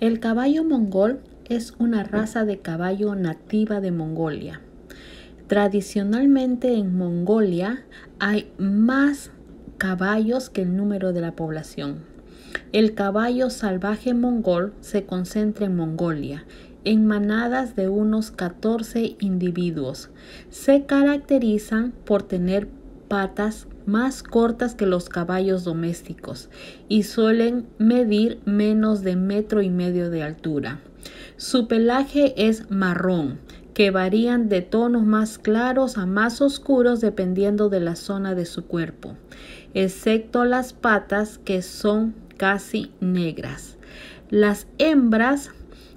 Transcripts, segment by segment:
El caballo mongol es una raza de caballo nativa de Mongolia. Tradicionalmente en Mongolia hay más caballos que el número de la población. El caballo salvaje mongol se concentra en Mongolia, en manadas de unos 14 individuos. Se caracterizan por tener patas más cortas que los caballos domésticos y suelen medir menos de metro y medio de altura. Su pelaje es marrón, que varían de tonos más claros a más oscuros dependiendo de la zona de su cuerpo, excepto las patas que son casi negras. Las hembras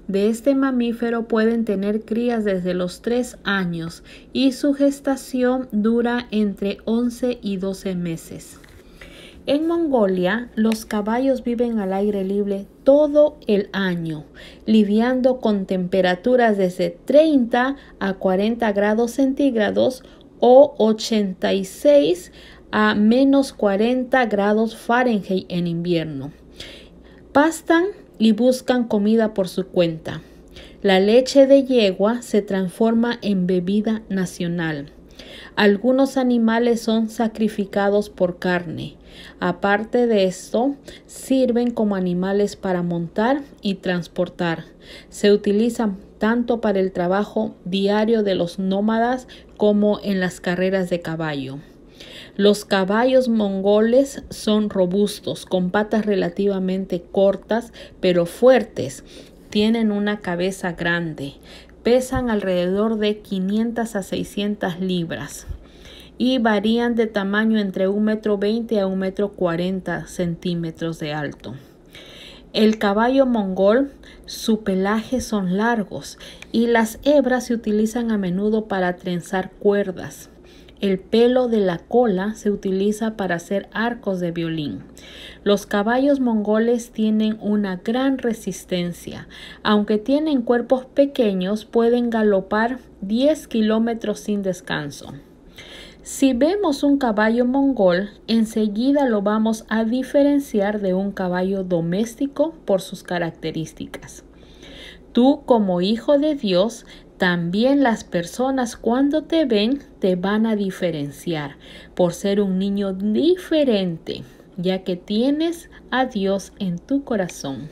de este mamífero pueden tener crías desde los 3 años y su gestación dura entre 11 y 12 meses. En Mongolia, los caballos viven al aire libre todo el año, lidiando con temperaturas desde 30 a 40 grados centígrados o 86 a menos 40 grados Fahrenheit en invierno. Pastan y buscan comida por su cuenta. La leche de yegua se transforma en bebida nacional. Algunos animales son sacrificados por carne. Aparte de esto, sirven como animales para montar y transportar. Se utilizan tanto para el trabajo diario de los nómadas como en las carreras de caballo. Los caballos mongoles son robustos, con patas relativamente cortas pero fuertes. Tienen una cabeza grande. Pesan alrededor de 500 a 600 libras y varían de tamaño entre 1,20 m a 1,40 m centímetros de alto. El caballo mongol, su pelaje son largos y las hebras se utilizan a menudo para trenzar cuerdas. El pelo de la cola se utiliza para hacer arcos de violín. Los caballos mongoles tienen una gran resistencia. Aunque tienen cuerpos pequeños, pueden galopar 10 kilómetros sin descanso. Si vemos un caballo mongol, enseguida lo vamos a diferenciar de un caballo doméstico por sus características. Tú como hijo de Dios también las personas cuando te ven te van a diferenciar por ser un niño diferente, ya que tienes a Dios en tu corazón.